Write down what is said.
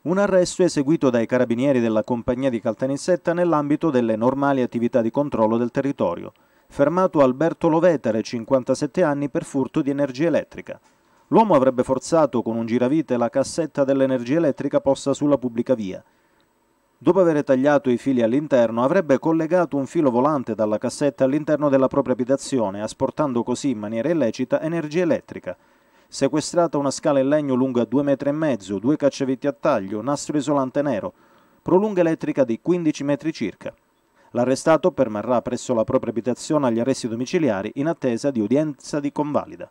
Un arresto eseguito dai carabinieri della compagnia di Caltanissetta nell'ambito delle normali attività di controllo del territorio. Fermato Alberto Lovetare, 57 anni, per furto di energia elettrica. L'uomo avrebbe forzato con un giravite la cassetta dell'energia elettrica posta sulla pubblica via. Dopo aver tagliato i fili all'interno, avrebbe collegato un filo volante dalla cassetta all'interno della propria abitazione, asportando così in maniera illecita energia elettrica sequestrata una scala in legno lunga 2,5 metri, due cacciavetti a taglio, nastro isolante nero, prolunga elettrica di 15 metri circa. L'arrestato permarrà presso la propria abitazione agli arresti domiciliari in attesa di udienza di convalida.